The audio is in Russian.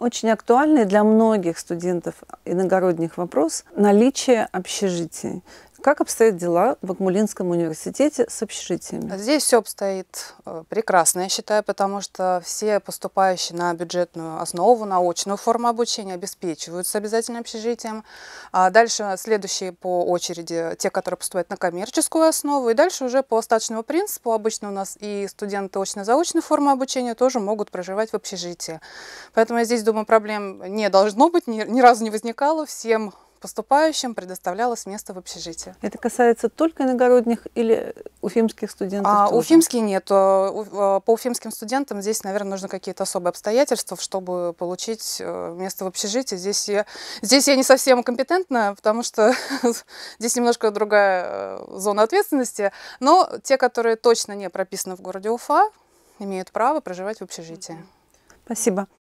Очень актуальный для многих студентов иногородних вопрос – наличие общежитий. Как обстоят дела в Акмулинском университете с общежитиями? Здесь все обстоит э, прекрасно, я считаю, потому что все поступающие на бюджетную основу, на очную форму обучения обеспечиваются обязательно общежитием. А дальше следующие по очереди те, которые поступают на коммерческую основу. И дальше уже по остаточному принципу обычно у нас и студенты очно-заочной формы обучения тоже могут проживать в общежитии. Поэтому я здесь, думаю, проблем не должно быть, ни, ни разу не возникало. Всем Поступающим предоставлялось место в общежитии. Это касается только иногородних или уфимских студентов? А, тоже? уфимские нет. А, а, по уфимским студентам здесь, наверное, нужны какие-то особые обстоятельства, чтобы получить э, место в общежитии. Здесь я, здесь я не совсем компетентна, потому что здесь немножко другая э, зона ответственности. Но те, которые точно не прописаны в городе Уфа, имеют право проживать в общежитии. Спасибо.